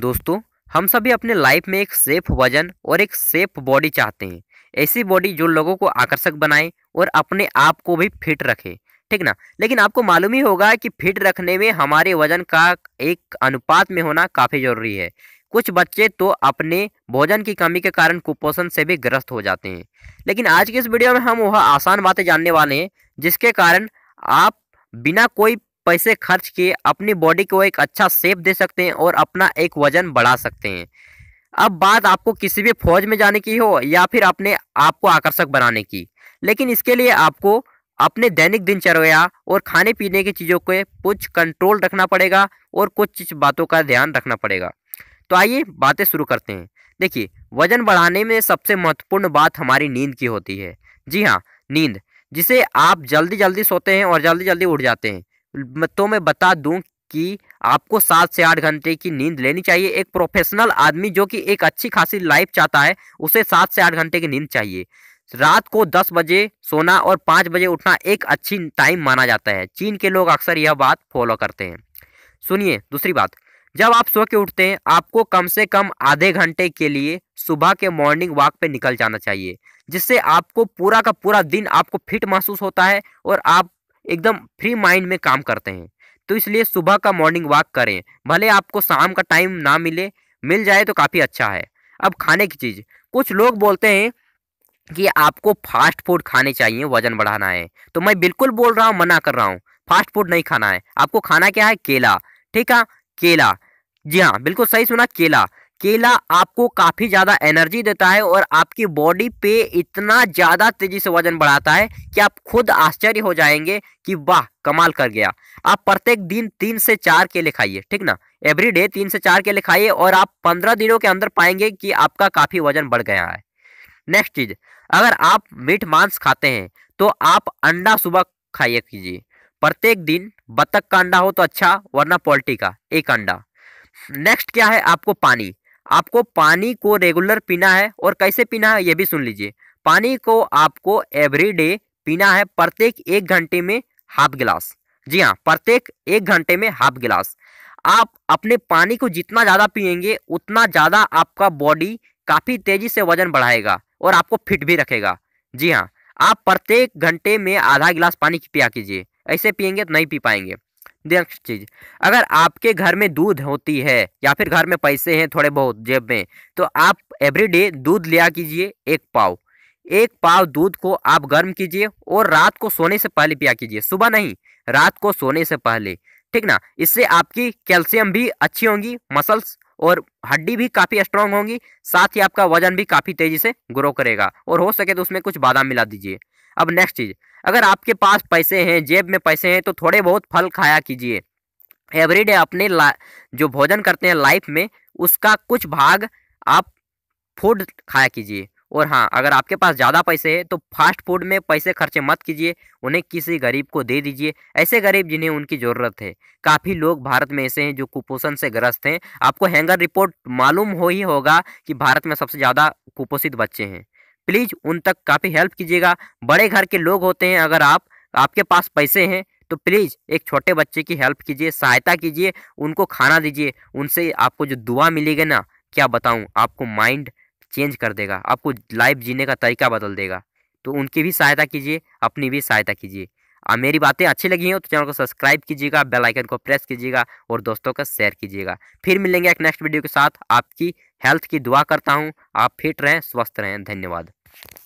दोस्तों हम सभी अपने लाइफ में एक सेफ वजन और एक सेफ बॉडी चाहते हैं ऐसी बॉडी जो लोगों को आकर्षक बनाए और अपने आप को भी फिट रखे ठीक ना लेकिन आपको मालूम ही होगा कि फिट रखने में हमारे वजन का एक अनुपात में होना काफ़ी ज़रूरी है कुछ बच्चे तो अपने भोजन की कमी के कारण कुपोषण से भी ग्रस्त हो जाते हैं लेकिन आज के इस वीडियो में हम वह आसान बातें जानने वाले हैं जिसके कारण आप बिना कोई पैसे खर्च के अपनी बॉडी को एक अच्छा सेप दे सकते हैं और अपना एक वजन बढ़ा सकते हैं अब बात आपको किसी भी फौज में जाने की हो या फिर अपने आप को आकर्षक बनाने की लेकिन इसके लिए आपको अपने दैनिक दिनचर्या और खाने पीने की चीज़ों के कुछ कंट्रोल रखना पड़ेगा और कुछ बातों का ध्यान रखना पड़ेगा तो आइए बातें शुरू करते हैं देखिए वजन बढ़ाने में सबसे महत्वपूर्ण बात हमारी नींद की होती है जी हाँ नींद जिसे आप जल्दी जल्दी सोते हैं और जल्दी जल्दी उठ जाते हैं तो मैं बता दूं कि आपको सात से आठ घंटे की नींद लेनी चाहिए एक प्रोफेशनल आदमी जो कि एक अच्छी खासी लाइफ चाहता है उसे सात से आठ घंटे की नींद चाहिए रात को दस बजे सोना और पाँच बजे उठना एक अच्छी टाइम माना जाता है चीन के लोग अक्सर यह बात फॉलो करते हैं सुनिए दूसरी बात जब आप सो के उठते हैं आपको कम से कम आधे घंटे के लिए सुबह के मॉर्निंग वॉक पे निकल जाना चाहिए जिससे आपको पूरा का पूरा दिन आपको फिट महसूस होता है और आप एकदम फ्री माइंड में काम करते हैं तो इसलिए सुबह का मॉर्निंग वॉक करें भले आपको शाम का टाइम ना मिले मिल जाए तो काफ़ी अच्छा है अब खाने की चीज़ कुछ लोग बोलते हैं कि आपको फास्ट फूड खाने चाहिए वजन बढ़ाना है तो मैं बिल्कुल बोल रहा हूँ मना कर रहा हूँ फास्ट फूड नहीं खाना है आपको खाना क्या है केला ठीक है केला जी हाँ बिल्कुल सही सुना केला केला आपको काफ़ी ज़्यादा एनर्जी देता है और आपकी बॉडी पे इतना ज़्यादा तेज़ी से वजन बढ़ाता है कि आप खुद आश्चर्य हो जाएंगे कि वाह कमाल कर गया आप प्रत्येक दिन तीन से चार केले खाइए ठीक ना एवरी डे तीन से चार केले खाइए और आप पंद्रह दिनों के अंदर पाएंगे कि आपका काफ़ी वजन बढ़ गया है नेक्स्ट चीज़ अगर आप मीट मांस खाते हैं तो आप अंडा सुबह खाइए कीजिए प्रत्येक दिन बतख का अंडा हो तो अच्छा वरना पोल्ट्री का एक अंडा नेक्स्ट क्या है आपको पानी आपको पानी को रेगुलर पीना है और कैसे पीना है ये भी सुन लीजिए पानी को आपको एवरीडे पीना है प्रत्येक एक घंटे में हाफ गिलास जी हाँ प्रत्येक एक घंटे में हाफ गिलास आप अपने पानी को जितना ज़्यादा पियेंगे उतना ज़्यादा आपका बॉडी काफ़ी तेज़ी से वजन बढ़ाएगा और आपको फिट भी रखेगा जी हाँ आप प्रत्येक घंटे में आधा गिलास पानी पिया कीजिए ऐसे पियेंगे तो नहीं पी पाएंगे नेक्स्ट चीज़ अगर आपके घर में दूध होती है या फिर घर में पैसे हैं थोड़े बहुत जेब में तो आप एवरीडे दूध लिया कीजिए एक पाव एक पाव दूध को आप गर्म कीजिए और रात को सोने से पहले पिया कीजिए सुबह नहीं रात को सोने से पहले ठीक ना इससे आपकी कैल्शियम भी अच्छी होंगी मसल्स और हड्डी भी काफ़ी स्ट्रांग होंगी साथ ही आपका वजन भी काफ़ी तेज़ी से ग्रो करेगा और हो सके तो उसमें कुछ बादाम मिला दीजिए अब नेक्स्ट चीज़ अगर आपके पास पैसे हैं जेब में पैसे हैं तो थोड़े बहुत फल खाया कीजिए एवरीडे अपने जो भोजन करते हैं लाइफ में उसका कुछ भाग आप फूड खाया कीजिए और हाँ अगर आपके पास ज़्यादा पैसे है तो फास्ट फूड में पैसे खर्चे मत कीजिए उन्हें किसी गरीब को दे दीजिए ऐसे गरीब जिन्हें उनकी ज़रूरत है काफ़ी लोग भारत में ऐसे हैं जो कुपोषण से ग्रस्त हैं आपको हैंगर रिपोर्ट मालूम हो ही होगा कि भारत में सबसे ज़्यादा कुपोषित बच्चे हैं प्लीज़ उन तक काफ़ी हेल्प कीजिएगा बड़े घर के लोग होते हैं अगर आप आपके पास पैसे हैं तो प्लीज़ एक छोटे बच्चे की हेल्प कीजिए सहायता कीजिए उनको खाना दीजिए उनसे आपको जो दुआ मिलेगी ना क्या बताऊँ आपको माइंड चेंज कर देगा आपको लाइफ जीने का तरीका बदल देगा तो उनकी भी सहायता कीजिए अपनी भी सहायता कीजिए और मेरी बातें अच्छी लगी हो तो चैनल को सब्सक्राइब कीजिएगा बेल आइकन को प्रेस कीजिएगा और दोस्तों का शेयर कीजिएगा फिर मिलेंगे एक नेक्स्ट वीडियो के साथ आपकी हेल्थ की दुआ करता हूँ आप फिट रहें स्वस्थ रहें धन्यवाद